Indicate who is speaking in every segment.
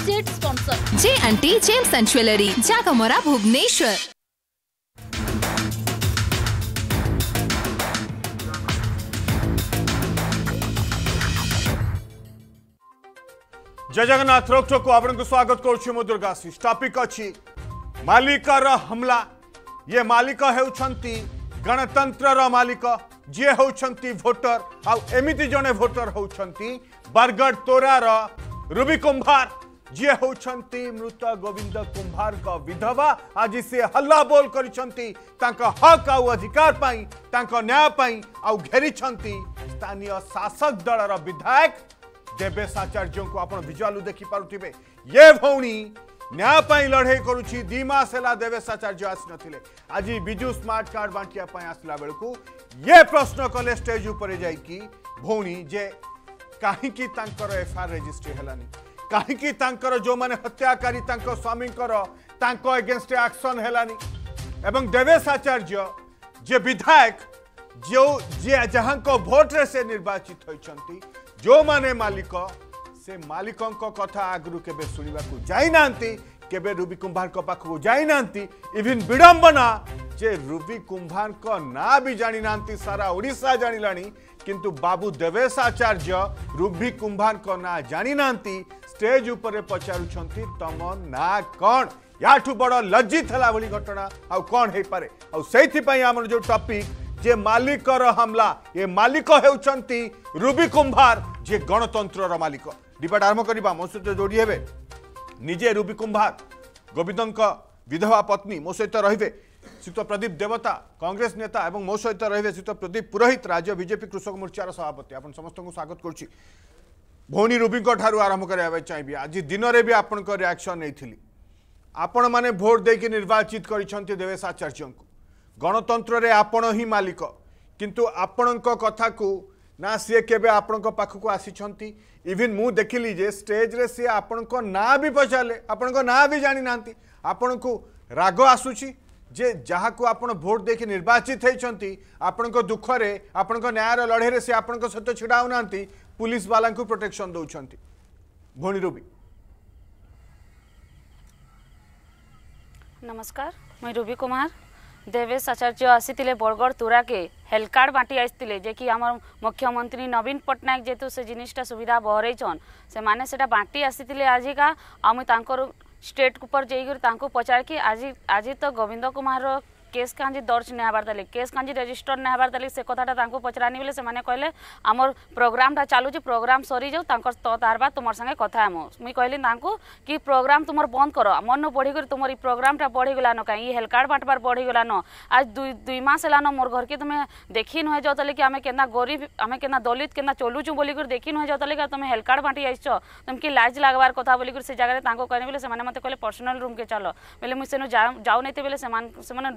Speaker 1: update sponsor जे
Speaker 2: अंटी gem सेंचुअलरी जागमोरा भुवनेश्वर जय जगन्नाथ रोक ठोक आपको स्वागत करुर्गाशीष टपिक अच्छी मालिकर हमला ये मालिक होती गणतंत्र मालिक जी हूं भोटर आउ एमती जड़े भोटर होती बरगढ़ तोरार रुबी कुंभार जी हूं मृत गोविंद कुंभार विधवा आज सी हल्ला बोल कर हक आउ आधिकार घेरी स्थानीय शासक दल विधायक देवेश आचार्य को आप भिजुआलू देखि पारे ये भौणी न्यायपाई लड़े करुच्ची दुमास देवेश आचार्य आसी नजी आज विजु स्मार्ट कार्ड बांटाप आसला बेलू ये प्रश्न कले स्टेज उपरे जा भौणी जे कहीं एफआईआर रेजिस्ट्री है କାହିଁକି ତାଙ୍କର ଯେଉଁମାନେ ହତ୍ୟାକାରୀ ତାଙ୍କ ସ୍ୱାମୀଙ୍କର ତାଙ୍କ ଏଗେନଷ୍ଟରେ ଆକ୍ସନ୍ ହେଲାନି ଏବଂ ଦେବେଶ ଆଚାର୍ଯ୍ୟ ଯିଏ ବିଧାୟକ ଯେଉଁ ଯିଏ ଯାହାଙ୍କ ଭୋଟରେ ସେ ନିର୍ବାଚିତ ହୋଇଛନ୍ତି ଯେଉଁମାନେ ମାଲିକ ସେ ମାଲିକଙ୍କ କଥା ଆଗରୁ କେବେ ଶୁଣିବାକୁ ଯାଇନାହାନ୍ତି केबे रुबी कुंभार को पाखु जाई विडम्बना जे रुबी कुंभार ना भी जाणी ना सारा उड़ीसा जानी लानी किंतु बाबू देवेश आचार्य रुबी कुंभार ना जानी ना स्टेज उपर पचारु तम ना कौन याठू बड़ लज्जित है वाली घटना आ कौन हे पारे आ सेथि जो टॉपिक जे मालिक हमला ए मालिक हेउ छंती रुबी कुंभार जे गणतंत्र रो मालिक डिबेट आरंभ करबा मसुते तो जोड़ी हेबे নিজে রুবি কুম্ଭାর গোবিন্দଙ୍କ বিধবা পত্নী ମୋ ସହିତ ରହିବେ ଶ୍ରୀଯୁକ୍ତ ପ୍ରଦୀପ ଦେବତା କଂଗ୍ରେସ ନେତା ଏବଂ ମୋ ସହିତ ରହିବେ ଶ୍ରୀଯୁକ୍ତ ପ୍ରଦୀପ ପୁରୋହିତ ରାଜ୍ୟ ବିଜେପି କୃଷକ ମୋର୍ଚ୍ଚାର ସଭାପତି ଆପଣ ସମସ୍ତଙ୍କୁ ସ୍ୱାଗତ କରୁଛି ଭଉଣୀ ରୁବିଙ୍କଠାରୁ ଆରମ୍ଭ କରିବା ପାଇଁ ଚାହିଁବି ଆଜି ଦିନରେ ବି ଆପଣଙ୍କ ରିଆକ୍ସନ୍ ନେଇଥିଲି ଆପଣମାନେ ଭୋଟ ଦେଇକି ନିର୍ବାଚିତ କରିଛନ୍ତି ଦେବେଶ ଆଚାର୍ଯ୍ୟଙ୍କୁ ଗଣତନ୍ତ୍ରରେ ଆପଣ ହିଁ ମାଲିକ କିନ୍ତୁ ଆପଣଙ୍କ କଥାକୁ ना सी के पाखक आसी इवन मु देख लीजिए स्टेज रे सी आपण ना भी पचारे आपण भी जाणी ना आपण को राग आसू जे जहाँ को आप भोट देखी निर्वाचित होती आपण दुखने आपण लड़े से आप सहित ढड़ा होना पुलिस बाला को प्रोटेक्शन दौंट भूमि रुबी
Speaker 1: नमस्कार मुझ रुबी कुमार ଦେବେଶ ଆଚାର୍ଯ୍ୟ ଆସିଥିଲେ ବରଗଡ଼ ତୁରାକେ ହେଲ୍କାର୍ଡ଼ ବାଣ୍ଟି ଆସିଥିଲେ ଯେ କି ଆମର ମୁଖ୍ୟମନ୍ତ୍ରୀ ନବୀନ ପଟ୍ଟନାୟକ ଯେହେତୁ ସେ ଜିନିଷଟା ସୁବିଧା ବହରେଇଛନ୍ ସେମାନେ ସେଟା ବାଣ୍ଟି ଆସିଥିଲେ ଆଜିକା ଆଉ ମୁଇଁ ତାଙ୍କର ଷ୍ଟେଟ୍ ଉପର ଯାଇକରି ତାଙ୍କୁ ପଚାରିକି ଆଜି ଆଜି ତ ଗୋବିନ୍ଦ କୁମାର केस कांजी दर्ज नाही हवार केस कांजी रेजिस्टर नहीं हबार ताली से कथा तांकू पचरानी बोले से कहले आमर प्रोग्रामटा चालूची प्रोग्राम सरी जाऊ तांकर तत तो आरबा संगे कथा हम मुई कहली तांकू प्रोग्राम तुम बंद कर मन बढ़ी कर ये प्रोग्रामा प्रोग्रामटा बढ़ी गलान कहीं ई हेलकार्ड बांटवार बढ़ी गलान आज दुई दुई मास हेलान मोर घर के तुम्हें देखी नुहे जाओ कि आम के गरीब आम के दलित के चलुचू बोली कर देखी नुहे जाओ कि तुम हेलकार्ड बांटी आई तुमके लाज लागबार कथा बोली कर से जगह तांको कहने बोले से मते कहले पर्सनल रूम के चलो बोले मुझसे जाऊन जाऊ नहीं बोले से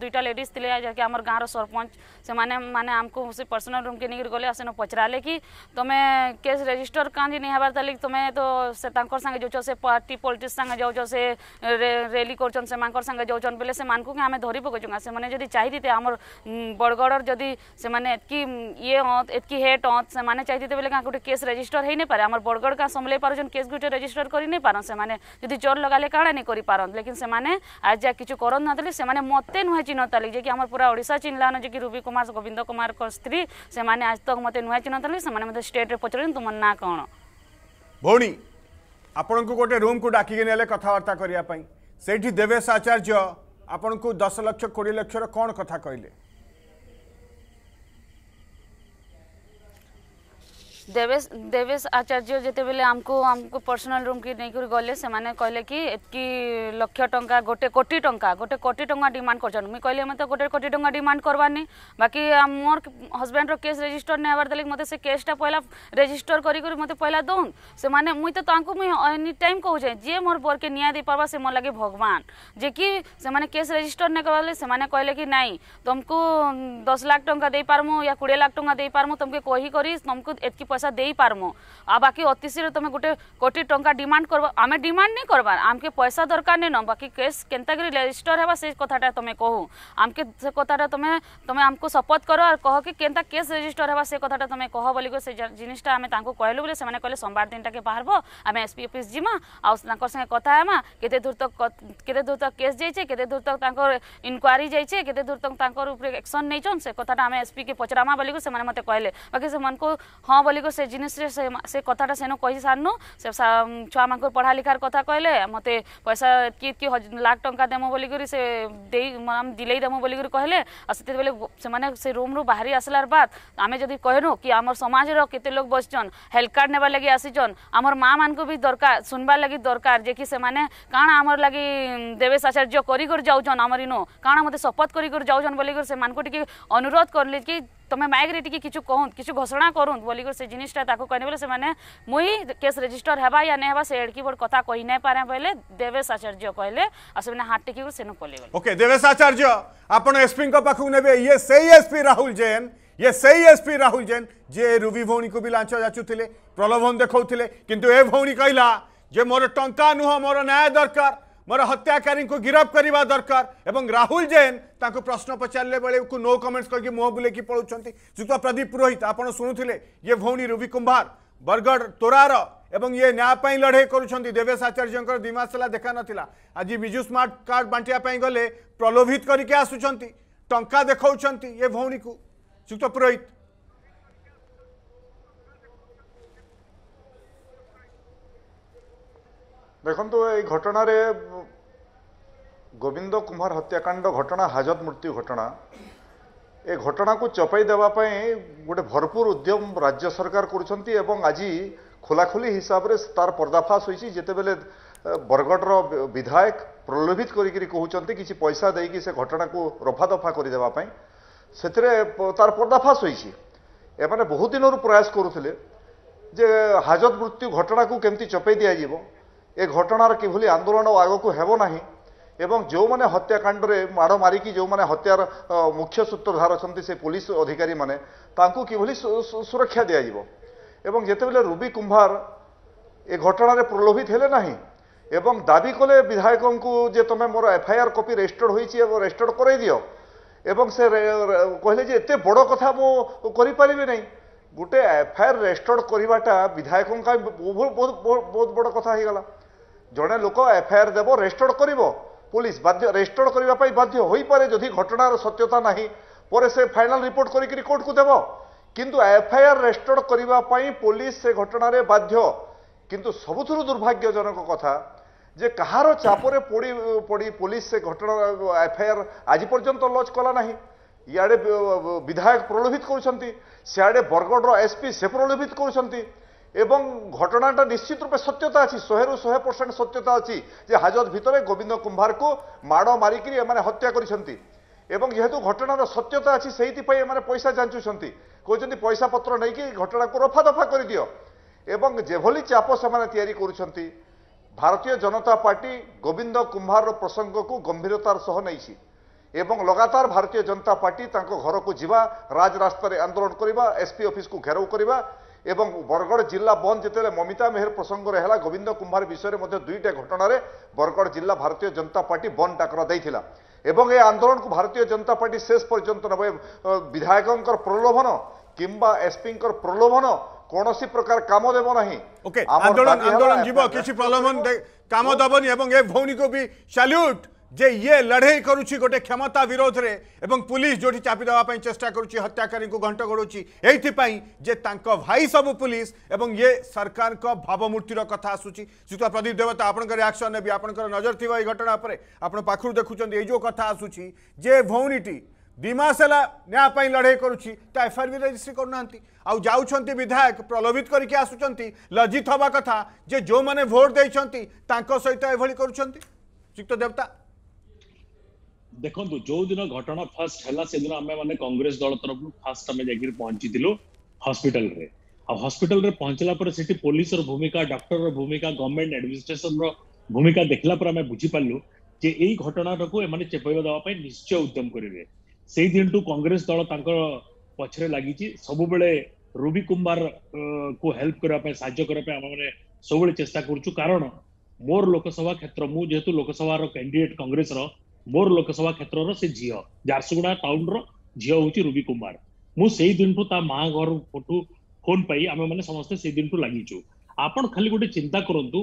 Speaker 1: दुईटा दुईटा लेडीज थे जहाँकि आम गाँव ररपंच से मैंने मैंने आमको से पर्सनल रूम के नहीं गले से पचारे कि तुम्हें केस रेजिस्टर कहीं नहीं हबार तुम तो से संगे जाऊ से पार्टी पॉलिटिक्स संगे जाऊ से रैली कर संगे जाऊन बोले से आम धरी पकड़ से चाहिए आम बड़गड़ जदि से ये हत एतकी हेट हत से चाहते बोले क्या गोटे केस रेजिस्टर हो नहीं पारे आम बड़गड़ क्या संभल पार्जन केस गोटे रेजिस्टर कर नहीं पार से जो चोर लगाले काड़ा नहीं कर पारन लेकिन से आज जहाँ किसी करते ना मत नुहे चिन्ह ଚିହ୍ନୁତାଲି ଯେ ଆମର ପୁରା ଓଡ଼ିଶା ଚିହ୍ନିଲାନ ଯେ କି ରୁବି କୁମାର ଗୋବିନ୍ଦ କୁମାରଙ୍କ ସ୍ତ୍ରୀ ସେମାନେ ଆଜି ତକ ମୋତେ ନୂଆ ଚିହ୍ନୁତାଲି ସେମାନେ ମୋତେ ଷ୍ଟେଟ୍ରେ ପଚାରୁଛନ୍ତି ତୁମ ନାଁ କ'ଣ
Speaker 2: ଭଉଣୀ ଆପଣଙ୍କୁ ଗୋଟେ ରୁମ୍କୁ ଡାକିକି ନେଲେ କଥାବାର୍ତ୍ତା କରିବା ପାଇଁ ସେଇଠି ଦେବେଶ ଆଚାର୍ଯ୍ୟ ଆପଣଙ୍କୁ ଦଶ ଲକ୍ଷ କୋଡ଼ିଏ ଲକ୍ଷର କ'ଣ କଥା କହିଲେ
Speaker 1: देवेश देवेश आचार्य जेतेबेले आमको आमको पर्सनाल रूम की नहीं गले से माने कहले कि एतकी लक्ष टंका गोटे कोटी टंका गोटे कोटी टंका डिमांड करछन मुई कहले मते गोटे कोटी टंका डिमांड करवानी बाकी मोर हस्बैंड रो केस रजिस्टर ने आबार देले मते से केसटा पहिला रजिस्टर करी करी मते पहिला दोन से माने मुई तो तांको मुई एनी टाइम कहू जे जे मोर बोर के निया दे पाबा से मोर लागे भगवान जे कि से माने केस रजिस्टर ने करले से माने कहले कि नाही तुमको 10 लाख टंका दे पारमु या 20 लाख टंका दे पारमु तुमके कोही करी तुमको एतकी पैसा दे पार्मू आ बाकी अतिशीघ्र तुम गोटे कोटि टाँचा डिमाण कर आम डिमाण नहीं करवा आमके पैसा दरकार नहीं न बाकी केस के रेजिटर है से कथाटा तुम कह आमके से कथाटा तुम तुम आमको शपथ कर और कह कि केस रेजिटर है से कथा तुम कह बोल से जिनटा आम बोले से कहे सोमवार दिन टाइम बाहर आम एसपी अफिस् जीमा आगे कथा है कते दूर तक केस जाइए कते दूर तक इनक्वारी जाइए कते दूर तक एक्शन नहीं चन से कथा आम एसपी के पचरामा बोलिक मत कहे बाकी से मन को हाँ बोल ଅଧିକ ସେ ଜିନିଷରେ ସେ କଥାଟା ସେନୁ କହି ସାରିନୁ ସେ ଛୁଆମାନଙ୍କର ପଢ଼ା ଲେଖାର କଥା କହିଲେ ମୋତେ ପଇସା ଏତ୍କି ଏତ୍କି ଲାଖ ଟଙ୍କା ଦେମୁ ବୋଲିକରି ସେ ଦେଇ ଆମେ ଦିଲେଇ ଦେମୁ ବୋଲିକରି କହିଲେ ଆଉ ସେତେବେଳେ ସେମାନେ ସେ ରୁମ୍ରୁ ବାହାରି ଆସିଲାର ବାଦ ଆମେ ଯଦି କହିନୁ କି ଆମର ସମାଜର କେତେ ଲୋକ ବସିଛନ୍ ହେଲ୍ଥ କାର୍ଡ଼ ନେବା ଲାଗି ଆସିଛନ୍ ଆମର ମାଆମାନଙ୍କୁ ବି ଦରକାର ଶୁଣବାର୍ ଲାଗି ଦରକାର ଯେ କି ସେମାନେ କାଣା ଆମର ଲାଗି ଦେବେଶ ଆଚାର୍ଯ୍ୟ କରିକରି ଯାଉଛନ୍ ଆମର ଇନୁ କାଣା ମୋତେ ଶପଥ କରିକରି ଯାଉଛନ୍ ବୋଲିକରି ସେମାନଙ୍କୁ ଟିକେ ଅନୁରୋଧ କରିଲେ କି तुम्हें माइग्रेट कि कहुत किसी घोषणा करूँ बोलिक से जिनटा कहने बोले से मुई केस रेजिस्टर है या नहीं से एड़की बोर्ड कथ कही नहीं पारे बोले देवेश आचार्य कहले आने हाथ टेक पलि
Speaker 2: ओके देवेश आचार्य आप एसपी पाखक ने ये से एसपी राहुल जैन ये से एसपी राहुल जैन जे रुबि भौणी को भी लाच जाचुते प्रलोभन देखा कि भौणी कहला जे मोर टा नुह मोर न्याय दरकार मोर हत्याकारी को गिरफ्त करने दरकार राहुल जैन तक प्रश्न पचारे बेल को नो कमेंट्स करके मुह बुले पड़ुंट जुक्त प्रदीप पुरोहित आप शुणुते ये भौणी रवि कुंभार बरगढ़ तोरार एवं ये न्याय लड़े करुँच देवेश आचार्य दुईमास देखा नाला आज विजु स्मार्ट कार्ड बांटापी गले प्रलोभित करके आसुँच टा देखा ये भौणी को जुक्त पुरोहित
Speaker 3: ଦେଖନ୍ତୁ ଏଇ ଘଟଣାରେ ଗୋବିନ୍ଦ କୁମ୍ଭାର ହତ୍ୟାକାଣ୍ଡ ଘଟଣା ହାଜତ ମୃତ୍ୟୁ ଘଟଣା ଏ ଘଟଣାକୁ ଚପାଇ ଦେବା ପାଇଁ ଗୋଟେ ଭରପୁର ଉଦ୍ୟମ ରାଜ୍ୟ ସରକାର କରୁଛନ୍ତି ଏବଂ ଆଜି ଖୋଲାଖୋଲି ହିସାବରେ ତାର ପର୍ଦ୍ଦାଫାଶ ହୋଇଛି ଯେତେବେଳେ ବରଗଡ଼ର ବିଧାୟକ ପ୍ରଲୋଭିତ କରିକିରି କହୁଛନ୍ତି କିଛି ପଇସା ଦେଇକି ସେ ଘଟଣାକୁ ରଫାଦଫା କରିଦେବା ପାଇଁ ସେଥିରେ ତାର ପର୍ଦ୍ଦାଫାଶ ହୋଇଛି ଏମାନେ ବହୁ ଦିନରୁ ପ୍ରୟାସ କରୁଥିଲେ ଯେ ହାଜତ ମୃତ୍ୟୁ ଘଟଣାକୁ କେମିତି ଚପେଇ ଦିଆଯିବ ଏ ଘଟଣାର କିଭଳି ଆନ୍ଦୋଳନ ଆଗକୁ ହେବ ନାହିଁ ଏବଂ ଯେଉଁମାନେ ହତ୍ୟାକାଣ୍ଡରେ ମାଡ଼ ମାରିକି ଯେଉଁମାନେ ହତ୍ୟାର ମୁଖ୍ୟ ସୂତ୍ରଧାର ଅଛନ୍ତି ସେ ପୋଲିସ ଅଧିକାରୀମାନେ ତାଙ୍କୁ କିଭଳି ସୁରକ୍ଷା ଦିଆଯିବ ଏବଂ ଯେତେବେଳେ ରୁବି କୁମ୍ଭାର ଏ ଘଟଣାରେ ପ୍ରଲୋଭିତ ହେଲେ ନାହିଁ ଏବଂ ଦାବି କଲେ ବିଧାୟକଙ୍କୁ ଯେ ତୁମେ ମୋର ଏଫଆଇଆର୍ କପି ରେଜିଷ୍ଟର୍ଡ଼ ହୋଇଛି ଏବଂ ରେଜିଷ୍ଟର୍ଡ଼ କରାଇ ଦିଅ ଏବଂ ସେ କହିଲେ ଯେ ଏତେ ବଡ଼ କଥା ମୁଁ କରିପାରିବି ନାହିଁ ଗୋଟେ ଏଫଆଇଆର୍ ରେଜିଷ୍ଟର୍ଡ଼ କରିବାଟା ବିଧାୟକଙ୍କ ପାଇଁ ବହୁତ ବହୁତ ବହୁତ ବଡ଼ କଥା ହେଇଗଲା জনে লোক এফআইআর দেব রেজিষ্টর্ড করব পুলিশ বাধ্য রেজিষ্টর্ড করা বাধ্য হইপরে যদি ঘটনার সত্যতা না পরে সে ফাইনাল রিপোর্ট করি কোর্টকু দেব কিন্তু এফআইআর রেজিষ্টর্ড করা পুলিশ সে ঘটনার বাধ্য কিন্তু সবুথর দুর্ভাগ্যজনক কথা যে কাহার চাপরে পড়ি পড়ি পুলিশ সে ঘটনা এফআইআর আজি পর্যন্ত লঞ্চ কলা না ইয়াড়ে বিধায়ক প্রলোভিত করছেন সিয়াড়ে বরগড়র এসপি সে প্রলোভিত করছেন এবং ঘটনাটা নিশ্চিত রূপে সত্যতা আছে শহেরু শহে পরসেন্ট সত্যতা আছে যে হাজত ভিতরে গোবিন্দ কুম্ভারকু মাড় মারিকি এমানে হত্যা করেছেন এবং যেহেতু ঘটনার সত্যতা আছে সেইপাই এমানে পয়সা যাঞ্চুছেন কৌন পয়সা পত্র নেই ঘটনাকে রফাদফা করে দিও এবং যেভাবে চাপ সে তৈরি করছেন ভারতীয় জনতা পার্টি গোবিন্দ কুম্ভার প্রসঙ্গকু গম্ভীরতার সহ নেইছি এবং লগাতার ভারতীয় জনতা পার্টি তাঁর ঘরক যা রাজরাস্তায় আন্দোলন করা এসপি অফিসক ঘেরাও করা এবং বরগড় জিল্লা বন্ধ যেতে মমিতা মেহর প্রসঙ্গরে হল গোবিন্দ কুম্ভার বিষয়ে মধ্যে দুইটা ঘটনার বরগড় জিল্লা ভারতীয় জনতা পার্টি বন্ধ ডাকর দিয়েছিল এবং এই আন্দোলনকে ভারতীয় জনতা পার্টি শেষ পর্যন্ত নেব বিধায়কর প্রলোভন কিংবা এসপিঙ্কর প্রলোভন কোণী প্রকার কাম দেব না আন্দোলন আন্দোলন যাব কিছু
Speaker 2: প্রলোভন কাম দেবনি এবং এ ভৌণী কু বি স্যালুট जे ये लड़े करुच्छी गोटे क्षमता विरोध में एवं पुलिस जो चापी देवाई चेषा करुच्ची हत्याकारी को घंट गोड़ू ये भाई सब पुलिस एवं ये सरकार का भावमूर्तिर कथ आसूत प्रदीप देवता आपंकर रियाक्शन ने भी आपंकर नजर थी ये घटना पर आप देखुं ये जो कथ आसू जे भौणीटी दिमास है लड़े करुच्ची एफआईआर भी रेजिस्ट्री करना आउ जाऊँ विधायक प्रलोभित करके आसुंच लज्जित होगा कथा जे जो मैंने भोट देखते सहित यह करुँच
Speaker 4: देवता ଦେଖନ୍ତୁ ଯୋଉଦିନ ଘଟଣା ଫାଷ୍ଟ ହେଲା ସେଦିନ ଆମେମାନେ କଂଗ୍ରେସ ଦଳ ତରଫରୁ ଫାଷ୍ଟ ଆମେ ଯାଇକିରି ପହଞ୍ଚିଥିଲୁ ହସ୍ପିଟାଲରେ ଆଉ ହସ୍ପିଟାଲରେ ପହଞ୍ଚିଲା ପରେ ସେଠି ପୋଲିସର ଭୂମିକା ଡକ୍ଟରର ଭୂମିକା ଗଭର୍ଣ୍ଣମେଣ୍ଟ ଆଡମିନିଷ୍ଟ୍ରେସନର ଭୂମିକା ଦେଖିଲା ପରେ ଆମେ ବୁଝିପାରିଲୁ ଯେ ଏଇ ଘଟଣାଟାକୁ ଏମାନେ ଚେପାଇବା ଦେବା ପାଇଁ ନିଶ୍ଚୟ ଉଦ୍ୟମ କରିବେ ସେଇ ଦିନଠୁ କଂଗ୍ରେସ ଦଳ ତାଙ୍କ ପଛରେ ଲାଗିଛି ସବୁବେଳେ ରୁବି କୁମ୍ବାର କୁ ହେଲ୍ପ କରିବା ପାଇଁ ସାହାଯ୍ୟ କରିବା ପାଇଁ ଆମେମାନେ ସବୁବେଳେ ଚେଷ୍ଟା କରୁଛୁ କାରଣ ମୋର ଲୋକସଭା କ୍ଷେତ୍ର ମୁଁ ଯେହେତୁ ଲୋକସଭାର କ୍ୟାଣ୍ଡିଡେଟ୍ କଂଗ୍ରେସର ମୋର ଲୋକସଭା କ୍ଷେତ୍ରର ସେ ଝିଅ ଝାରସୁଗୁଡ଼ା ଟାଉନର ଝିଅ ହେଉଛି ରୁବି କୁମାର ମୁଁ ସେଇ ଦିନଠୁ ତା ମା ଘର ଫଟୋ ଫୋନ୍ ପାଇ ଆମେମାନେ ସମସ୍ତେ ସେଇ ଦିନଠୁ ଲାଗିଛୁ ଆପଣ ଖାଲି ଗୋଟେ ଚିନ୍ତା କରନ୍ତୁ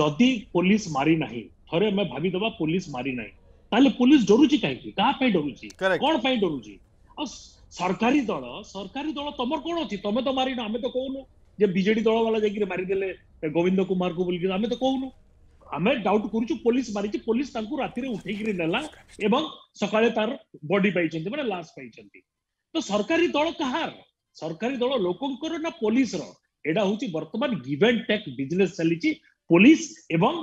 Speaker 4: ଯଦି ପୋଲିସ ମାରି ନାହିଁ ଥରେ ଆମେ ଭାବିଦେବା ପୋଲିସ ମାରି ନାହିଁ ତାହେଲେ ପୋଲିସ ଡରୁଛି କାହିଁକି କାହା ପାଇଁ ଡରୁଛି କଣ ପାଇଁ ଡରୁଛି ଆଉ ସରକାରୀ ଦଳ ସରକାରୀ ଦଳ ତମର କଣ ଅଛି ତମେ ତ ମାରିନ ଆମେ ତ କହୁନୁ ଯେ ବିଜେଡି ଦଳ ବାଲା ଯାଇକି ମାରିଦେଲେ ଗୋବିନ୍ଦ କୁମାରକୁ ବୋଲିକି ଆମେ ତ କହୁନୁ ଆମେ ଡାଉଟ୍ କରୁଛୁ ପୋଲିସ ମାରିଛି ପୋଲିସ ତାଙ୍କୁ ରାତିରେ ଉଠେଇକିରି ନେଲା ଏବଂ ସକାଳେ ତାର ବଡି ପାଇଛନ୍ତି ମାନେ ଲାଶ ପାଇଛନ୍ତି ତ ସରକାରୀ ଦଳ କାହାର ସରକାରୀ ଦଳ ଲୋକଙ୍କର ନା ପୋଲିସର ଏଇଟା ହଉଛି ବର୍ତ୍ତମାନ ଗିଭ୍ ଆଣ୍ଡ ଟେକ୍ ବିଜନେସ୍ ଚାଲିଛି ପୋଲିସ ଏବଂ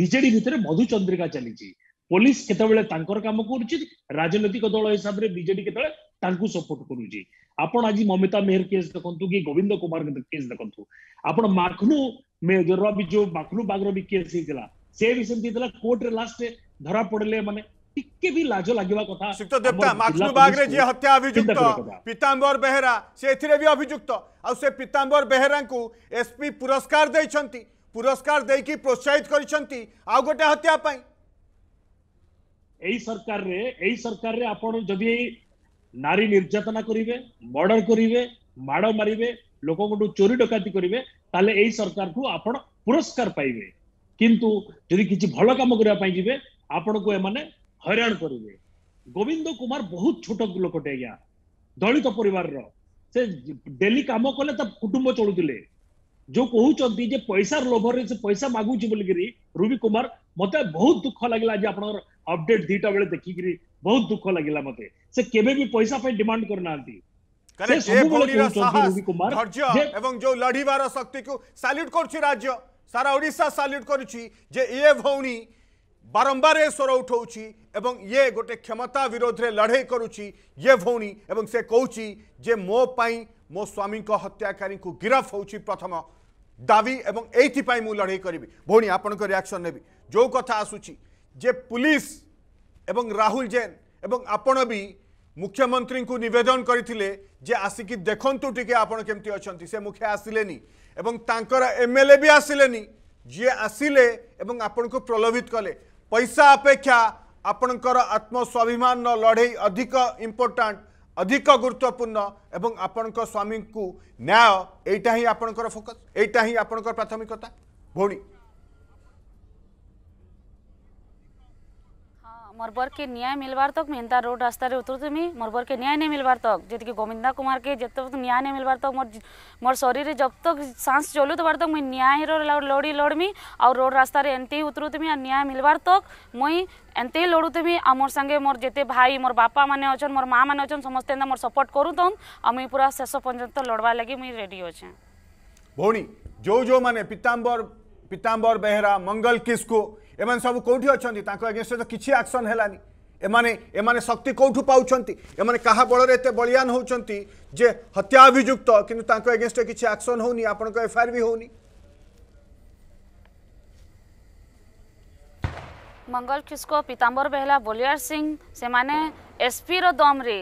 Speaker 4: ବିଜେଡି ଭିତରେ ମଧୁଚନ୍ଦ୍ରିକା ଚାଲିଛି ପୋଲିସ କେତେବେଳେ ତାଙ୍କର କାମ କରୁଛି ରାଜନୈତିକ ଦଳ ହିସାବରେ ବିଜେଡି କେତେବେଳେ ତାଙ୍କୁ ସପୋର୍ଟ କରୁଛି ଆପଣ ଆଜି ମମିତା ମେହର କେସ୍ ଦେଖନ୍ତୁ କି ଗୋବିନ୍ଦ କୁମାର କେସ୍ ଦେଖନ୍ତୁ ଆପଣ ମାଖନୁ ದೊರ್ವಾ ಬಿಜು ಮಕ್ಳು ಬಾಗ್ರ ಬಿ ಕೇಸ್ ହେଇଥିଲା ସେ ବି ସେମିତି ହେଇଥିଲା କୋର୍ଟରେ ଲାଷ୍ଟ ଧରା ପଡିଲେ ମାନେ ଟିକେ ବି ଲାଜ ଲାଗିବା କଥା ସୁକ୍ତ ଦେବତା ମାଖନୁବାଗରେ ଯିଏ ହତ୍ୟା
Speaker 2: ଅଭିଯୁକ୍ତ ପିତାମ୍ବର ବେହେରା ସେ ଏଥିରେ ବି ଅଭିଯୁକ୍ତ ଆଉ ସେ ପିତାମ୍ବର ବେହେରାଙ୍କୁ ଏସ୍ପି ପୁରସ୍କାର ଦେଇଛନ୍ତି ପୁରସ୍କାର ଦେଇକି ପ୍ରୋତ୍ସାହିତ କରିଛନ୍ତି ଆଉ ଗୋଟେ ହତ୍ୟା ପାଇଁ
Speaker 4: ଏଇ ସରକାରରେ ଏଇ ସରକାରରେ ଆପଣ ଯଦି ନାରୀ ନିର୍ଯାତନା କରିବେ ମର୍ଡର କରିବେ ମାଡ଼ ମାରିବେ ଲୋକଙ୍କଠୁ ଚୋରି ଡକାତି କରିବେ ताले ए सरकार को आपण पुरस्कार पाइबे किंतु जदि किछि भल काम करबा पाइ जिवे आपण को ए माने हैरान करबे गोविंद कुमार बहुत छोट लोकटे गया दलित परिवार रो से डेली काम कले त कुटुंब चलुतिले जो कहउचंती जे पैसा लोभर से पैसा मागुची बोलिकरी रुबी कुमार मते बहुत दुख लागला जे आपण अपडेट दिटा बेले देखिकरी बहुत दुख लागला मते से केबे भी पैसा पे डिमांड करनांती जो शक्ति
Speaker 2: को सैल्यूट कर राज्य सारा ओडिशा सैल्यूट कर ये बारंबार ये स्वर उठाऊ एवं ये गोटे क्षमता विरोध में लड़े करुच्ची ये भौणी एवं से कहूँ जे मोपाई मो स्वामी हत्याकारी को गिरफ हो प्रथम दावी एवं ये मु लड़े करी भौणी आपण रियाक्शन नेबी जो कथा आसूँ जे पुलिस एवं राहुल जैन एवं आपण भी ମୁଖ୍ୟମନ୍ତ୍ରୀଙ୍କୁ ନିବେଦନ କରିଥିଲେ ଯେ ଆସିକି ଦେଖନ୍ତୁ ଟିକେ ଆପଣ କେମିତି ଅଛନ୍ତି ସେ ମୁଖ୍ୟ ଆସିଲେନି ଏବଂ ତାଙ୍କର ଏମ୍ଏଲ୍ଏ ବି ଆସିଲେନି ଯିଏ ଆସିଲେ ଏବଂ ଆପଣଙ୍କୁ ପ୍ରଲୋଭିତ କଲେ ପଇସା ଅପେକ୍ଷା ଆପଣଙ୍କର ଆତ୍ମସ୍ୱାଭିମାନର ଲଢ଼େଇ ଅଧିକ ଇମ୍ପୋର୍ଟାଣ୍ଟ ଅଧିକ ଗୁରୁତ୍ୱପୂର୍ଣ୍ଣ ଏବଂ ଆପଣଙ୍କ ସ୍ୱାମୀଙ୍କୁ ନ୍ୟାୟ ଏଇଟା ହିଁ ଆପଣଙ୍କର ଫୋକସ୍ ଏଇଟା ହିଁ ଆପଣଙ୍କର ପ୍ରାଥମିକତା ଭଉଣୀ
Speaker 1: मोर बर के न्याय मिलवार तक मुझे रोड रास्तार उतरुमी मोर बर के न्याय नहीं मिलवार तक कि गोविंदा कुमार के जब तक न्याय नहीं मिलवार तक मोर मोर शरीर जब तक सांस चलु तबार तक मुझे न्याय लड़ी लड़मी और रोड रास्तार एमती उतरुमी और न्याय मिलवार तक मुई ଏମିତି ହିଁ ଲଢ଼ୁଥିମି ଆଉ ମୋର ସାଙ୍ଗେ ମୋର ଯେତେ ଭାଇ ମୋର ବାପା मोर ଅଛନ୍ ମୋର ମା ମାନେ ଅଛନ୍ ସମସ୍ତେ ଏନ୍ତା ମୋର ସପୋର୍ଟ କରୁଥନ୍ ଆଉ ମୁଇଁ ପୁରା ଶେଷ ପର୍ଯ୍ୟନ୍ତ ଲଢ଼ବାର୍ ଲାଗି ମୁଇଁ ରେଡ଼ି ଅଛେଁ
Speaker 2: ଭଉଣୀ ଯେଉଁ ଯେଉଁମାନେ ପିତାମ୍ବର ପିତାମ୍ବର ବେହେରା ମଙ୍ଗଲ କିସ୍କୁ एम सब कौटी अच्छा अगेन्ट किसी आक्शन है शक्ति कौटू पाँच एम क्या बल रे बलियान हो हत्या अभुक्त किगेन्स्ट किसी आक्शन होफआईआर भी हो
Speaker 1: मंगल किस्को पीताम्बर बेहला बोलियार सिंह से मैंने एसपी रम्रे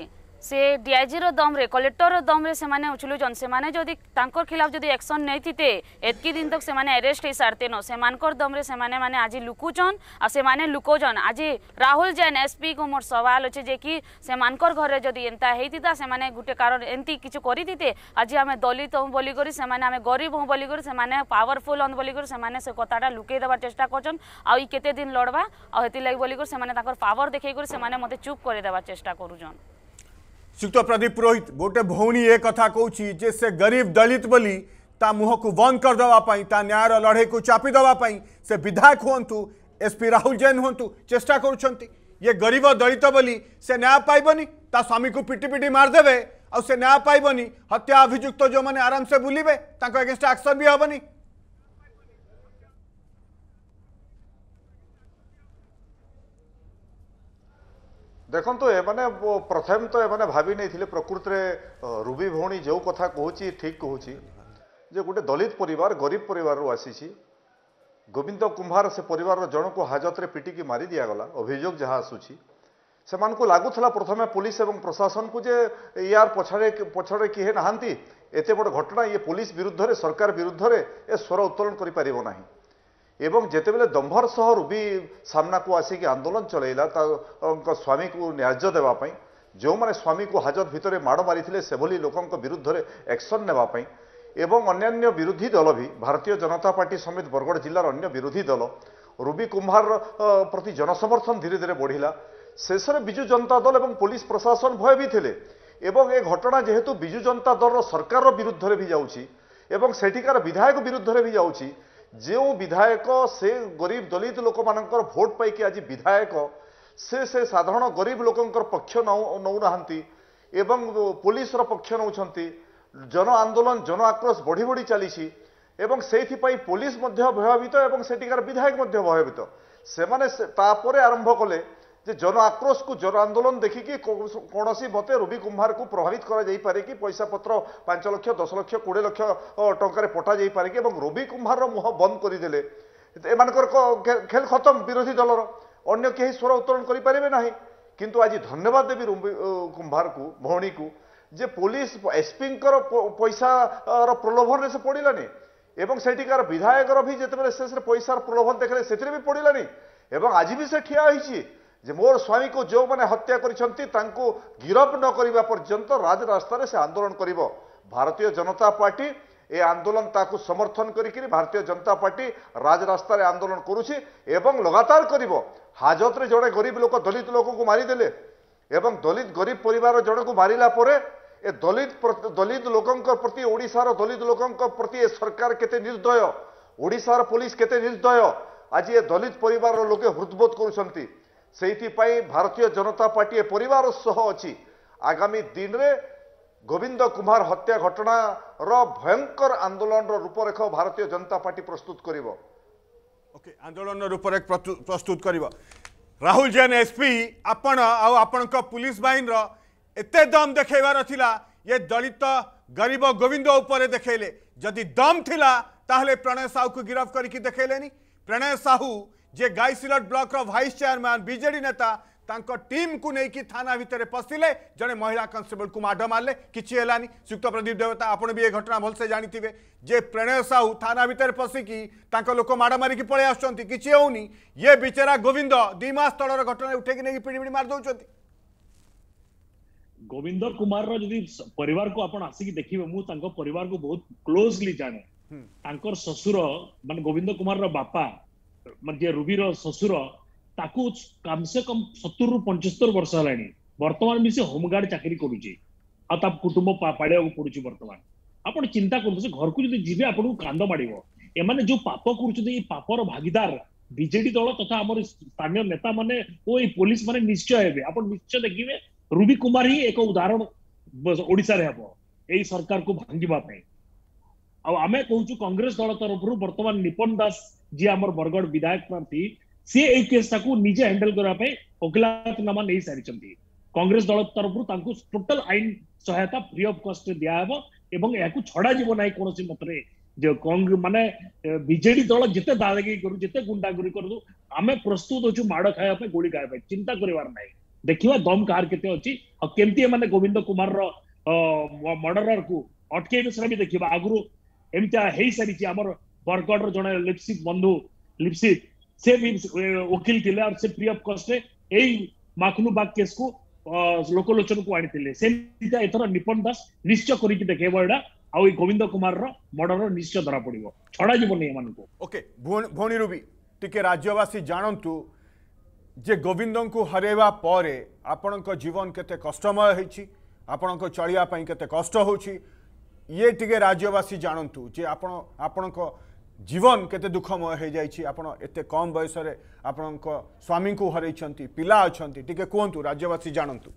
Speaker 1: সে ডিআইজির দমরে কলেক্টর দমরে সে উচলুচন সে যদি তাঁর খিলাফ যদি একশন নেইতে এতকি দিন তো সে এরেস্ট হয়ে সারতেন সে দমরে সে মানে আজ লুকুচন আর সে লুকোচন আজ রাহুল জেন এসপি কু মোট সওয়াল অছে যে কি সে ঘরে যদি হয়ে থা সে গোটে কারণ এমতি কিছু করে দিতে আজ আমি দলিত হু বলিকি সে আমি গরিব হু বলিকি সে পাওয়ারফুল হন বলিকি সে সে কথাটা লুকাই দেওয়ার চেষ্টা করছেন আউ কেতে দিন লড়বা আতির লাগে বলিকি সে তাঁর পাওয়ার দেখাই সে মতো চুপ করে দেওয়ার চেষ্টা করুছন
Speaker 2: ᱥᱮ хто પ્રદીપ પ્રોહિત બોટે ભૌની એ કથા કૌચી જેસે ગરીબ દલિત બલી તા મુહ કો બંધ કર દવા પઈ તા ન્યાય ર લઢે કો ચાપી દવા પઈ સે વિધાય કોનતુ એસપી રાહુલ જૈન હોનતુ ચેષ્ટા કરુચંતી યે ગરીબ દલિત બલી સે ન્યાય પાઈબોની તા સ્વામી કો પીટી પીટી માર દેબે ઓ સે ન્યાય પાઈબોની હત્યા આભિજુકત જો મને આરામ સે ભૂલીબે તા કો અગેન્સ્ટ એક્શન ભી હોબોની
Speaker 3: ଦେଖନ୍ତୁ ଏମାନେ ପ୍ରଥମେ ତ ଏମାନେ ଭାବି ନେଇଥିଲେ ପ୍ରକୃତିରେ ରୁବି ଭଉଣୀ ଯେଉଁ କଥା କହୁଛି ଠିକ୍ କହୁଛି ଯେ ଗୋଟେ ଦଲିତ ପରିବାର ଗରିବ ପରିବାରରୁ ଆସିଛି ଗୋବିନ୍ଦ କୁମ୍ଭାର ସେ ପରିବାରର ଜଣକୁ ହାଜତରେ ପିଟିକି ମାରି ଦିଆଗଲା ଅଭିଯୋଗ ଯାହା ଆସୁଛି ସେମାନଙ୍କୁ ଲାଗୁଥିଲା ପ୍ରଥମେ ପୋଲିସ ଏବଂ ପ୍ରଶାସନକୁ ଯେ ୟାର ପଛରେ ପଛରେ କିଏ ନାହାନ୍ତି ଏତେ ବଡ଼ ଘଟଣା ଇଏ ପୋଲିସ ବିରୁଦ୍ଧରେ ସରକାର ବିରୁଦ୍ଧରେ ଏ ସ୍ୱର ଉତ୍ତୋଳନ କରିପାରିବ ନାହିଁ ଏବଂ ଯେତେବେଳେ ଦମ୍ଭର ସହ ରୁବି ସାମ୍ନାକୁ ଆସିକି ଆନ୍ଦୋଳନ ଚଳାଇଲା ତାଙ୍କ ସ୍ୱାମୀକୁ ନ୍ୟାଯ୍ୟ ଦେବା ପାଇଁ ଯେଉଁମାନେ ସ୍ୱାମୀକୁ ହାଜତ ଭିତରେ ମାଡ଼ ମାରିଥିଲେ ସେଭଳି ଲୋକଙ୍କ ବିରୁଦ୍ଧରେ ଆକ୍ସନ୍ ନେବା ପାଇଁ ଏବଂ ଅନ୍ୟାନ୍ୟ ବିରୋଧୀ ଦଳ ବି ଭାରତୀୟ ଜନତା ପାର୍ଟି ସମେତ ବରଗଡ଼ ଜିଲ୍ଲାର ଅନ୍ୟ ବିରୋଧୀ ଦଳ ରୁବି କୁମ୍ଭାର ପ୍ରତି ଜନସମର୍ଥନ ଧୀରେ ଧୀରେ ବଢ଼ିଲା ଶେଷରେ ବିଜୁ ଜନତା ଦଳ ଏବଂ ପୋଲିସ ପ୍ରଶାସନ ଭୟଭୀତ ହେଲେ ଏବଂ ଏ ଘଟଣା ଯେହେତୁ ବିଜୁ ଜନତା ଦଳର ସରକାରର ବିରୁଦ୍ଧରେ ବି ଯାଉଛି ଏବଂ ସେଠିକାର ବିଧାୟକ ବିରୁଦ୍ଧରେ ବି ଯାଉଛି ଯେଉଁ ବିଧାୟକ ସେ ଗରିବ ଦଳିତ ଲୋକମାନଙ୍କର ଭୋଟ ପାଇକି ଆଜି ବିଧାୟକ ସେ ସେ ସାଧାରଣ ଗରିବ ଲୋକଙ୍କର ପକ୍ଷ ନେଉନାହାନ୍ତି ଏବଂ ପୋଲିସର ପକ୍ଷ ନେଉଛନ୍ତି ଜନ ଆନ୍ଦୋଳନ ଜନ ଆକ୍ରୋଶ ବଢ଼ି ବଢ଼ି ଚାଲିଛି ଏବଂ ସେଇଥିପାଇଁ ପୋଲିସ ମଧ୍ୟ ଭୟଭୀତ ଏବଂ ସେଠିକାର ବିଧାୟକ ମଧ୍ୟ ଭୟଭୀତ ସେମାନେ ତାପରେ ଆରମ୍ଭ କଲେ যে জন ଆକ୍ରୋଶକୁ ଜନ ଆନ୍ଦୋଳନ ଦେଖିକି କୌଣସି ମତେ ରୁବି କୁମ୍ଭାରକୁ ପ୍ରଭାବିତ କରାଯାଇପାରେ କି ପଇସାପତ୍ର ପାଞ୍ଚ ଲକ୍ଷ ଦଶ ଲକ୍ଷ କୋଡ଼ିଏ ଲକ୍ଷ ଟଙ୍କାରେ ପଠାଯାଇପାରେ କି ଏବଂ ରୁବି କୁମ୍ଭାରର ମୁହଁ ବନ୍ଦ କରିଦେଲେ ଏମାନଙ୍କର ଖେଲ ଖତମ ବିରୋଧୀ ଦଳର ଅନ୍ୟ କେହି ସ୍ୱର ଉତ୍ତୋଳନ କରିପାରିବେ ନାହିଁ କିନ୍ତୁ ଆଜି ଧନ୍ୟବାଦ ଦେବି ରୁବି କୁମ୍ଭାରକୁ ଭଉଣୀକୁ ଯେ ପୋଲିସ ଏସ୍ପିଙ୍କର ପଇସାର ପ୍ରଲୋଭନରେ ସେ ପଡ଼ିଲାନି ଏବଂ ସେଠିକାର ବିଧାୟକର ବି ଯେତେବେଳେ ଶେଷରେ ପଇସାର ପ୍ରଲୋଭନ ଦେଖିଲେ ସେଥିରେ ବି ପଡ଼ିଲାନି ଏବଂ ଆଜି ବି ସେ ଠିଆ ହେଇଛି যে মোর স্বামীকে যে হত্যা করেছেন তাঁকু গিরফ নকরা পর্যন্ত রাজরাস্তায় সে আন্দোলন করব ভারতীয় জনতা পার্টি এ আন্দোলন তাকে সমর্থন করি ভারতীয় জনতা পার্টি রাজরাস্তায় আন্দোলন করুছি এবং লগাতার করব হাজতরে জনে গরিব লোক দলিত লোককে মারিদেলে এবং দলিত গরিব পরিবার জনক মারিলা পরে এ দলিত দলিত লোকঙ্ক প্রতি ওড়িশার দলিত লোকঙ্ক প্রতি এ সরকার কেতে নির্দয় ওড়িশার পুলিশ কেতে নির্দয় আজি এ দলিত পরিবার লোকে হৃদবোধ করুছন্তি ସେଇଥିପାଇଁ ଭାରତୀୟ ଜନତା ପାର୍ଟି ଏ ପରିବାର ସହ ଅଛି ଆଗାମୀ ଦିନରେ ଗୋବିନ୍ଦ କୁମାର ହତ୍ୟା ଘଟଣାର ଭୟଙ୍କର ଆନ୍ଦୋଳନର ରୂପରେଖ
Speaker 2: ଭାରତୀୟ ଜନତା ପାର୍ଟି ପ୍ରସ୍ତୁତ କରିବ ଓକେ ଆନ୍ଦୋଳନର ରୂପରେଖ ପ୍ରସ୍ତୁତ କରିବ ରାହୁଲ ଜୈନ ଏସ୍ପି ଆପଣ ଆଉ ଆପଣଙ୍କ ପୁଲିସ ବାହିନୀର ଏତେ ଦମ୍ ଦେଖାଇବାର ଥିଲା ଏ ଦଳିତ ଗରିବ ଗୋବିନ୍ଦ ଉପରେ ଦେଖାଇଲେ ଯଦି ଦମ୍ ଥିଲା ତାହେଲେ ପ୍ରଣୟ ସାହୁକୁ ଗିରଫ କରିକି ଦେଖାଇଲେନି ପ୍ରଣୟ ସାହୁ जे गाईसिलट ब्लक भाइस चेयरमैन बीजेडी नेता टीम को लेकिन थाना भितर पशिले जड़े महिला कांस्टेबल को माड मारे किसी है श्रीक्त प्रदीप देवता आप भी ये घटना भलसे जानी थे जे प्रणय साहू थाना भितर पशिक लोक माड मारिक पलि आसुच्च किसी होनी ये बेचेरा गोविंद दुईमास तलर घटना उठे नहीं पिड़ी मार दौरान
Speaker 4: गोविंद कुमार रि पर को आप आसिक देखिए मुझे पर बहुत क्लोजली जाने शशुर मान गोविंद कुमार बापा मध्य रुबीर ससुर ताकू कम से कम सतुर रु पंचस्तर वर्ष है बर्तमान भी सी होमगार्ड चाकरी कर कुटुंब पड़ा पड़ू बर्तमान आप चिंता करते घर को जी आप कांद माड़ एमने जो पाप कर पापर भागीदार विजे दल तथा आम स्थानीय नेता मैंने पुलिस मैंने निश्चय निश्चय देखिए रुबी कुमार ही एक उदाहरण ओडे हम यही सरकार को भांगे आम कौ कंग्रेस दल तरफ बर्तमान निपन दास जी आम बरगढ़ विधायक प्रार्थी सी एक केसटा को निजे हैंडल करने ओकिलतनामा नहीं सारी कंग्रेस दल तरफ टोटल आईन सहायता फ्री अफ कस्ट दिहबू छड़ी ना कौन मत मान विजे दल जिते दादागिरी करते गुंडागुरी करूँ आम प्रस्तुत हो माड़ खाया गोली खाया चिंता करार ना देखा दम कहार के मैंने गोविंद कुमार र मर्डर को अटकेबा आगुरी एमती सारी ବରଗଡ଼ର ଜଣେ ଲିପ୍ସିକ୍ ବନ୍ଧୁ ଲିପ୍ସିକ୍ ସେ ବି ଓକିଲ ଥିଲେ ଆଉ ସେ ଫ୍ରି ଅଫ୍ କଷ୍ଟରେ ଏଇ ବାଗ କେସ୍କୁ ଲୋକଲୋଚନକୁ ଆଣିଥିଲେ ସେମିତିକା ଏଥର ନିପନ ଦାସ ନିଶ୍ଚୟ କରିକି ଦେଖେଇବ ଏଇଟା ଆଉ ଏଇ ଗୋବିନ୍ଦ କୁମାରର ମର୍ଡର ନିଶ୍ଚୟ ଧରା ପଡିବ ଛଡା ଯିବନି ଏମାନଙ୍କୁ
Speaker 2: ଓକେ ଭଉଣୀରୁ ବି ଟିକେ ରାଜ୍ୟବାସୀ ଜାଣନ୍ତୁ ଯେ ଗୋବିନ୍ଦଙ୍କୁ ହରାଇବା ପରେ ଆପଣଙ୍କ ଜୀବନ କେତେ କଷ୍ଟମୟ ହେଇଛି ଆପଣଙ୍କ ଚଳିବା ପାଇଁ କେତେ କଷ୍ଟ ହେଉଛି ଇଏ ଟିକେ ରାଜ୍ୟବାସୀ ଜାଣନ୍ତୁ ଯେ ଆପଣ ଆପଣଙ୍କ জীবন কেতে দুঃখময় হয়ে যাইছি আপন এতে কম বয়সরে আপনার স্বামী হরাইছেন পিলা অনেক টিকে কুহতু রাজ্যবাসী জাণতু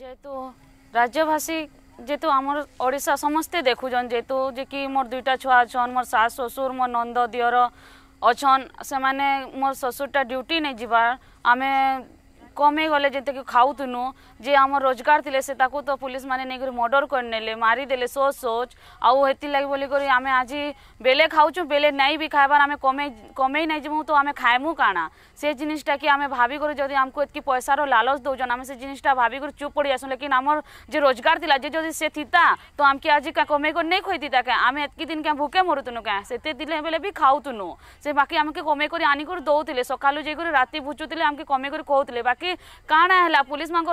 Speaker 1: যেহেতু রাজ্যবাসী যেহেতু আমার ওড়শা সমস্তে দেখুছন যেহেতু যে কি মোর দুইটা ছুঁ অছন মোর শাশ শ্বশুর মো নন্দ দিওর অছন সেমানে মোর শ্বশুরটা ডিউটি নেই যাবার আমি কমিগলে ଯେନ୍ତାକି ଖାଉଥିନୁ ଯେ ଆମର ରୋଜଗାର ଥିଲେ ସେ ତାକୁ ତ ପୁଲିସମାନେ ନେଇକରି ମର୍ଡ଼ର କରିନେଲେ ମାରିଦେଲେ ସୋଚ୍ ସୋଚ୍ ଆଉ ହେଥିର୍ଲାଗି ବୋଲିକରି ଆମେ ଆଜି ବେଲେ ଖାଉଛୁ ବେଲେ ନାଇଁ ବି ଖାଇବାର ଆମେ କମେଇ କମେଇ ନାଇଁ ଯିବୁ ତ ଆମେ ଖାଇମୁ କାଣା ସେ ଜିନିଷଟାକି ଆମେ ଭାବିକରି ଯଦି ଆମକୁ ଏତ୍କି ପଇସାର ଲାଲଚ ଦେଉଛନ୍ ଆମେ ସେ ଜିନିଷଟା ଭାବିକରି ଚୁପ୍ ପଡ଼ି ଆସୁନ୍ ଲେକିନ୍ ଆମର ଯେ ରୋଜଗାର ଥିଲା ଯେ ଯଦି ସେ ଥିତା ତ ଆମକେ ଆଜି କାଁ କମେଇକରି ନେଇ ଖୋଇଥିତା କାଁ ଆମେ ଏତ୍କି ଦିନ କାଁ ଭୁକେ ମରୁଥିନୁ କାଁ ସେତେ ଦିନେ ବେଲେ ବି ଖାଉଥିନୁ ସେ ବାକି ଆମକେ କମେଇକରି ଆନିକରି ଦେଉଥିଲେ ସକାଳୁ ଯାଇକରି ରାତି ଭୁଚୁଥିଲେ ଆମକେ କମେଇକରି କହୁଥିଲେ ବାକି कि कण है पुलिस मान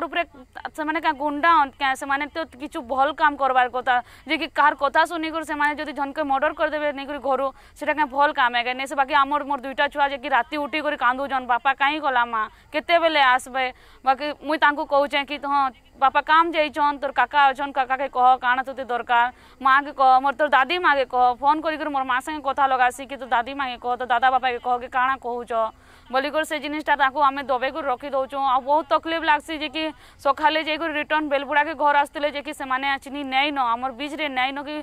Speaker 1: से क्या गुंडा से तो कि भल काम करवार कथा जे कि कार कथ सुनकर से झनके मर्डर करदे नहीं घर से क्या भल काम है नहीं से बाकी आम मोर दुईटा छुआ जे कि रात उठी कांदुन बापा कहीं गला माँ के बेले आसबे बाकी मुईता कहचे कि हाँ बापा काम जाइन तोर काका अच्छन काका के कह कण तुते दरकार माँ के कह मोर तोर दादी माँ के कह फोन कर मोर माँ संगे कथ लगासी कि तो दादी माँ के कह तो दादा बापा के कह कि काण कह बोलिकर से जिनिसटा दबे को रखि दौ आ बहुत तकलीफ लागसी जे कि सकाले जाकर रिटर्न बेलबुड़ा के घर आसते जे कि आछनी नहीं न आम बीच रे नहीं न कि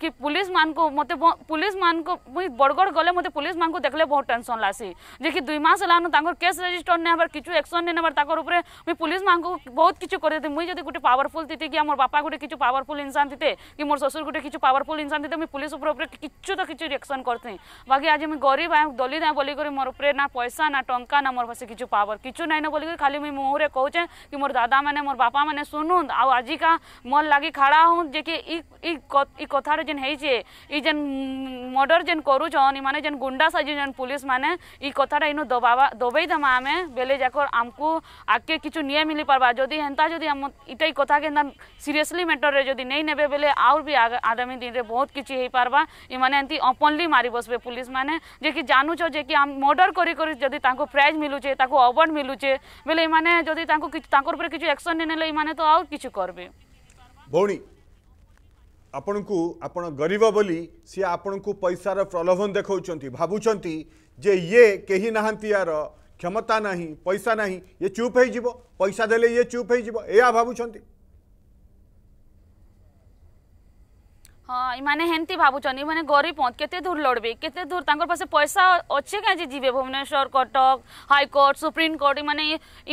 Speaker 1: कि पुलिस मान को मत पुलिस मान को मुई बड़गड़ गले मत पुलिस मान को देखले बहुत टेनसन लासी जे कि दुई मस लानु केस रेजिस्टर नहीं हबार किछु एक्शन नहीं नबार ताकर ऊपर मुई पुलिस मान को बहुत किछु कर दे मुई जदि गुटे पावरफुल थी कि हमर बापा गुटे किछु पावरफुल इंसान थीते कि मोर ससुर गुटे किछु पावरफुल इंसान थीते मुई पुलिस ऊपर ऊपर किछु त किछु रिएक्शन करते बाकी आज मुई गरीब आ दलित आ बोली करी मोर ऊपर ना पैसा ना না টঙ্কা না মোর পাশে কিছু পাওয়ার কিছু নাই না বলিকি খালি মুই মুহুরে কৌছে কি মোর দাদা মানে মোর বাপা মানে শুনুন আও আজিকা মোর লাগি খাড়া হন যে কি ই কথার কথাটা যেন হয়েছে ই যে মর্ডর যেন করুছন ইমানে যেন গুন্ডা সাজি যেন পুলিশ মানে ই কথাটা ইনু দবাবা দবাই দেমা আমি বেলে যাক আমি আগে কিছু নিয়ে মিলি পারবা যদি হেনতা যদি এটাই কথা কেন হেন্তা সিরিয়াসলি ম্যাটরে যদি নেই নেবে বেলে আউর বি আগামী দিনে বহুত কিছু হয়ে পারবা ইমানে এমনি অপনলি মারি বসবে পুলিশ মানে যে কি জানুছ যে কি মর্ডর করি করি যদি जदि प्राइज मिलूचे अवार्ड मिलूचे बोले इन्हें जदि कि एक्शन नहीं ना इन्हें तो आउ कि करेंगे
Speaker 2: भौणी आपण को आप गरीब बोली सी आपण को पैसार प्रलोभन देखा भावुं जे ये कहीं नहांती यार क्षमता ना पैसा ना ये चुप हो पैसा देले ये चुप हो भावुंट
Speaker 1: ହଁ ଏମାନେ ହେମିତି ଭାବୁଛନ୍ତି ଏମାନେ ଗରିବ କେତେ ଦୂର ଲଢ଼ବେ କେତେ ଦୂର ତାଙ୍କର ପାଖେ ପଇସା ଅଛେ କାଁ ଯେ ଯିବେ ଭୁବନେଶ୍ୱର କଟକ ହାଇକୋର୍ଟ ସୁପ୍ରିମକୋର୍ଟ ଏମାନେ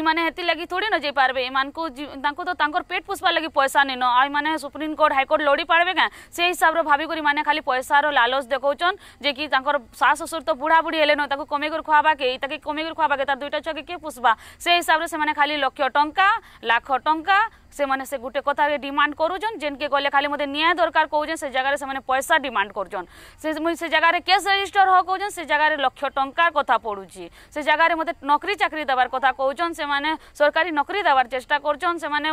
Speaker 1: ଏମାନେ ହେଥିର୍ ଲାଗି ଥୋଡ଼ି ନ ଯାଇପାରିବେ ଏମାନଙ୍କୁ ତାଙ୍କୁ ତ ତାଙ୍କର ପେଟ ପୋଷବାର ଲାଗି ପଇସା ନେନ ଆଉ ଏମାନେ ସୁପ୍ରିମକୋର୍ଟ ହାଇକୋର୍ଟ ଲଢ଼ି ପାରିବେ କାଁ ସେ ହିସାବରେ ଭାବିକରି ଏମାନେ ଖାଲି ପଇସାର ଲାଲଚ ଦେଖାଉଛନ୍ ଯେ କି ତାଙ୍କର ଶାଶ ଶ୍ୱଶୁର ତ ବୁଢ଼ାବୁଢ଼ୀ ହେଲେନ ତାକୁ କମେଇକରି ଖୁଆବାକେ ତାକେ କମେଇକରି ଖୁଆବାକେ ତାର ଦୁଇଟା ଛୁଆକେ କିଏ ପୋଷବା ସେ ହିସାବରେ ସେମାନେ ଖାଲି ଲକ୍ଷ ଟଙ୍କା ଲାଖ ଟଙ୍କା से मैंने से गोटे कथा डिमांड करुचन जेनके कहले खाली मत न्याय दरकार कौन से जगह से पैसा डिमांड कर जगह केस रेजिस्टर हो कौन से जगह लक्ष टा कथा पड़ू से जगह मत नौकरी चाकरी देवार कथा कौन से माने सरकारी नौकरी देवार चेषा कर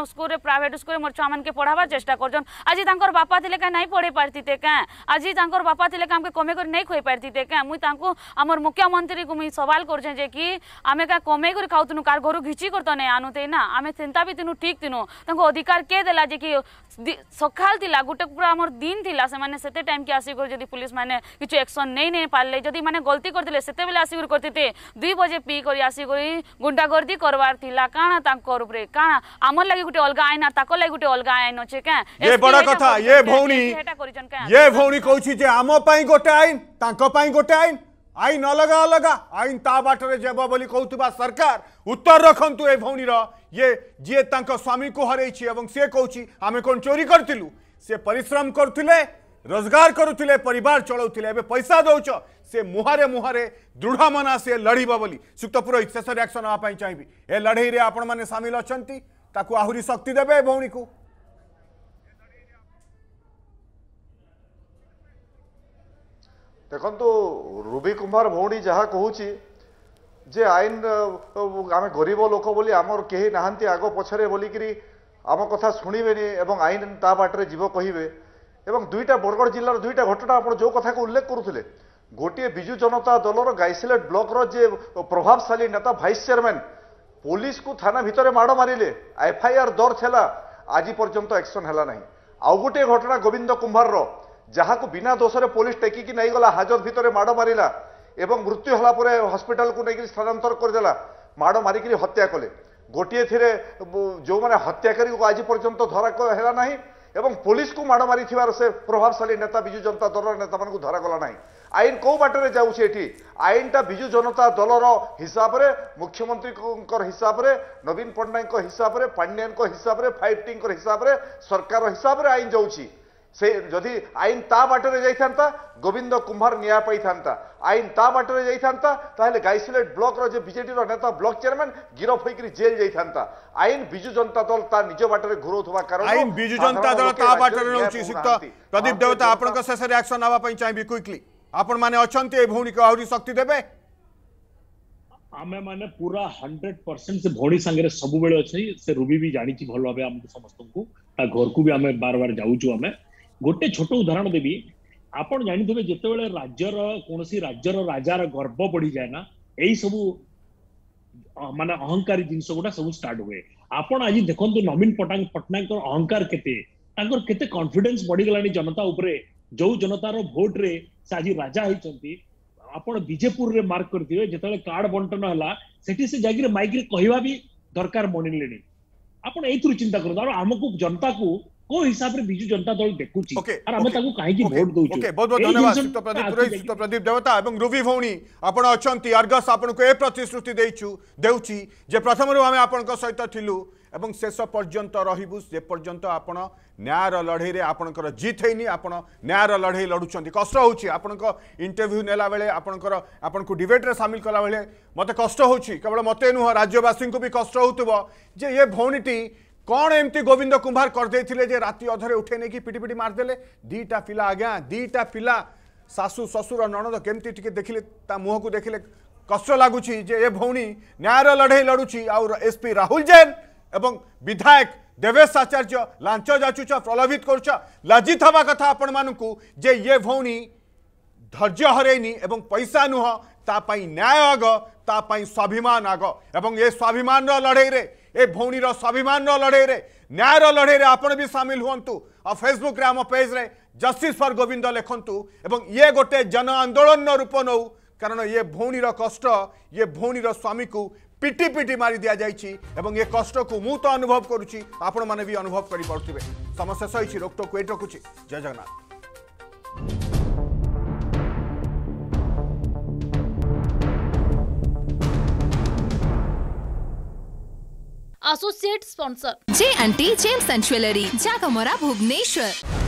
Speaker 1: स्कूल प्राइट स्कूल मोर छुआ मानक पढ़ावार चेषा कर आज तक बापा थे क्या नहीं पढ़े पारे क्या आज तक बापा थे क्या कमे कर नहीं खुई पारे क्या मुई आम मुख्यमंत्री को मुझे सवाल कर कि आम क्या कमे कर खाऊ कार घर घिची कर तो नहीं आनुते ना आम चिंता भी तीन ठीक थी ତାଙ୍କୁ ଅଧିକାର କିଏ ଦେଲା ଯେ କି ସକାଳ ଥିଲା ଗୋଟେ ପୁରା ଆମର ଦିନ ଥିଲା ସେମାନେ ସେତେ ଟାଇମ୍ କି ଆସିକରି ଯଦି ପୁଲିସ୍ ମାନେ କିଛି ଆକ୍ସନ୍ ନେଇ ନେଇ ପାରିଲେ ଯଦି ମାନେ ଗଲତି କରିଥିଲେ ସେତେବେଳେ ଆସିକରି କରିଥିଲେ ଦୁଇ ବଜେ ପି କରି ଆସିକରି ଗୁଣ୍ଡାଗର୍ଦି କରବାର ଥିଲା କାଣା ତାଙ୍କର ଉପରେ କାଣା ଆମର ଲାଗି ଗୋଟେ ଅଲଗା ଆଇନ ତାଙ୍କ ଲାଗି ଗୋଟେ ଅଲଗା ଆଇନ ଅଛି କାଁ ଏ ବଡ଼ କଥା ଏ ଭଉଣୀ ଏ
Speaker 2: ଭଉଣୀ କହୁଛି ଯେ ଆମ ପାଇଁ ଗୋଟେ ଆଇନ ତାଙ୍କ ପାଇଁ ଗୋଟେ ଆଇନ ଆଇନ ଅଲଗା ଅଲଗା ଆଇନ ତା ବାଟରେ যাব ବୋଲି କହୁଥିବା ସରକାର ଉତ୍ତର ରଖନ୍ତୁ ଏ ଭଉଣୀର ये जी स्वामी को हर सी से आम कौन चोरी करूँ से परिश्रम करुले रोजगार करुले पर चलाऊ पैसा दौ से मुहारे मुहारे दृढ़ मना से लड़ब बोली सुक्त पुरोहित शेष रियाक्शन हाँपाई चाहिए ए लड़े में आपण मैंने सामिल अच्छा आहरी शक्ति देवे भौणी को
Speaker 3: देखु रुबी कुमार भौणी जहाँ कहूँ যে ଆଇନ ଆମେ ଗରିବ ଲୋକ ବୋଲି ଆମର କେହି ନାହାନ୍ତି ଆଗ ପଛରେ ବୋଲିକିରି ଆମ କଥା ଶୁଣିବେନି ଏବଂ ଆଇନ ତା ବାଟରେ ଯିବ କହିବେ ଏବଂ ଦୁଇଟା ବରଗଡ଼ ଜିଲ୍ଲାର ଦୁଇଟା ଘଟଣା ଆପଣ ଯେଉଁ କଥାକୁ ଉଲ୍ଲେଖ କରୁଥିଲେ ଗୋଟିଏ ବିଜୁ ଜନତା ଦଳର ଗାଇସିଲେଟ୍ ବ୍ଲକର ଯେ ପ୍ରଭାବଶାଳୀ ନେତା ଭାଇସ୍ ଚେୟାରମ୍ୟାନ୍ ପୋଲିସକୁ ଥାନା ଭିତରେ ମାଡ଼ ମାରିଲେ ଏଫ୍ଆଇଆର୍ ଦର୍ଜ ହେଲା ଆଜି ପର୍ଯ୍ୟନ୍ତ ଆକ୍ସନ୍ ହେଲା ନାହିଁ ଆଉ ଗୋଟିଏ ଘଟଣା ଗୋବିନ୍ଦ କୁମ୍ଭାରର ଯାହାକୁ ବିନା ଦୋଷରେ ପୋଲିସ ଟେକିକି ନେଇଗଲା ହାଜତ ଭିତରେ ମାଡ଼ ମାରିଲା এবং ମୃତ୍ୟୁ ହେଲା ପରେ ହସ୍ପିଟାଲକୁ ନେଇକି ସ୍ଥାନାନ୍ତର କରିଦେଲା ମାଡ଼ ମାରିକରି ହତ୍ୟା କଲେ ଗୋଟିଏ ଥିରେ ଯେଉଁମାନେ ହତ୍ୟାକାରୀକୁ ଆଜି ପର୍ଯ୍ୟନ୍ତ ଧରା ହେଲା ନାହିଁ এবং পুলিশকে মাড় মারি সে প্রভাবশালী নেতা বিজু জনতা দলর নেতা মানুষ ধরা গলা না আইন কেউ বাটরে যাচ্ছে এটি আইনটা বিজু জনতা দলর হিসাবরে মুখ্যমন্ত্রী হিসাবরে নবীন পট্টনাক হিসাবরে পাণ্ডিয়ান হিসাবরে ফাইভ টি হিসাবরে সরকার হিসাবরে আইন যাচ্ছে से जदि आईन ता बाटर जाता गोविंद कुंभार न्याय पाई था आईन ता बाटर जाता गाइसुलेट ब्लक जो विजेडर नेता ब्लक चेयरमैन गिरफ होकर जेल जाता आईन विजु जनता दल ता निज बाटर घुरोवा कारण आईन विजु जनता दल ता बाटर रहउछि सुक्त
Speaker 2: प्रदीप देवता आपनक शेष रिएक्शन आबा पई चाहिबी क्विकली आपण माने अछंती ए भौनी को आहुरी शक्ति देबे
Speaker 4: आमे माने पूरा 100% से भौणी संगे सबुबे अच्छे से रुबी भी जानी भल भाव आम समस्त को घर को भी आमे बार बार जाऊँ आमे गोटे छोट उदाहरण देवी आप जानते जो राज्य कौन सी राज्य राजार गर्व बढ़ी जाए ना यही सब मान अहंकार जिन गुटा सब स्टार्ट हुए आपड़ आज देखते नवीन पट्टा पट्टनायक अहंकार के बढ़ी गला जनता उपरे जो जनतार भोट्रे आज राजा होती आप विजेपुर मार्क करेंगे जो कार्ड बंटन है जगह माइक कह दरकार मनिले आप चिंता करते आम करमको जनता को କୋଉ ହିସାବରେ ବିଜୁ ଜନତା ଦଳ ଦେଖୁଛି ଆର ଆମେ ତାକୁ କାହିଁକି ଭୋଟ ଦଉଛୁ ଓକେ ବହୁତ ବହୁତ ଧନ୍ୟବାଦ ସୁତ ପ୍ରଦୀପ ପୁରୋହିତ ସୁତ
Speaker 2: ପ୍ରଦୀପ ଦେବତା ଏବଂ ରୁବି ଭଉଣୀ ଆପଣ ଅଛନ୍ତି ଅର୍ଗସ ଆପଣଙ୍କୁ ଏ ପ୍ରତିଶ୍ରୁତି ଦେଇଛୁ ଦେଉଛି ଯେ ପ୍ରଥମରୁ ଆମେ ଆପଣଙ୍କ ସହିତ ଥିଲୁ ଏବଂ ଶେଷ ପର୍ଯ୍ୟନ୍ତ ରହିବୁ ଯେ ପର୍ଯ୍ୟନ୍ତ ଆପଣ ନ୍ୟାୟର ଲଢ଼େଇରେ ଆପଣଙ୍କର ଜିତ୍ ହେଇନି ଆପଣ ନ୍ୟାୟର ଲଢ଼େଇ ଲଢ଼ୁଛନ୍ତି କଷ୍ଟ ହେଉଛି ଆପଣଙ୍କ ଇଣ୍ଟରଭ୍ୟୁ ନେଲାବେଳେ ଆପଣଙ୍କର ଆପଣଙ୍କୁ ଡିବେଟ୍ରେ ସାମିଲ କଲାବେଳେ ମୋତେ କଷ୍ଟ ହେଉଛି କେବଳ ମୋତେ ନୁହଁ ରାଜ୍ୟବାସୀଙ୍କୁ ବି କଷ୍ଟ ହେଉଥିବ ଯେ ଏ ଭଉଣୀଟି कौन एमती गोविंद कुंभार करदे राति अधरे उठे नहीं पिटीपिटी मारदे दीटा पिला आज्ञा दीटा पिला शाशु शशुर ननद केमती टी देखिले ता मुह को देखिले कष्ट लगुच ए भौणी न्यायर लड़े लड़ुची आउ एसपी राहुल जैन एवं विधायक देवेश आचार्य लांच जाचुच प्रलोभित कर लज्जित हवा कथा आपण मानक जे ये भौणी धर्य ହରେଇନି एवं पैसा नुह ତା आग ନ୍ୟାୟ स्वाभिमान आग एवं ये स्वाभिमान ଏବଂ ଏ ए भौणीर स्वाभिमान लडाइले न्यायर लडाइले आपि सामिल हुनु आ फेसबुक आम पेज्रे जस्टिस फर गोविन्द लेखन्तु ए गोटे जन आन्दोलन रूप नौ कारण ए भौणीर कष्ट ए भौणीर स्वामीको পিটি পিটি মারি দিয়া যাইছি এবং এ কষ্টকু মু তো অনুভব করুছি আপন মানে বি অনুভব করি পারুথিবে সমস্যা সহিছি রোকটকু এট রকুছি জয় জগন্নাথ
Speaker 1: असोसिएट स्पॉन्सर
Speaker 2: जे अंटी gems and jewellery Jagamara Bhubaneswar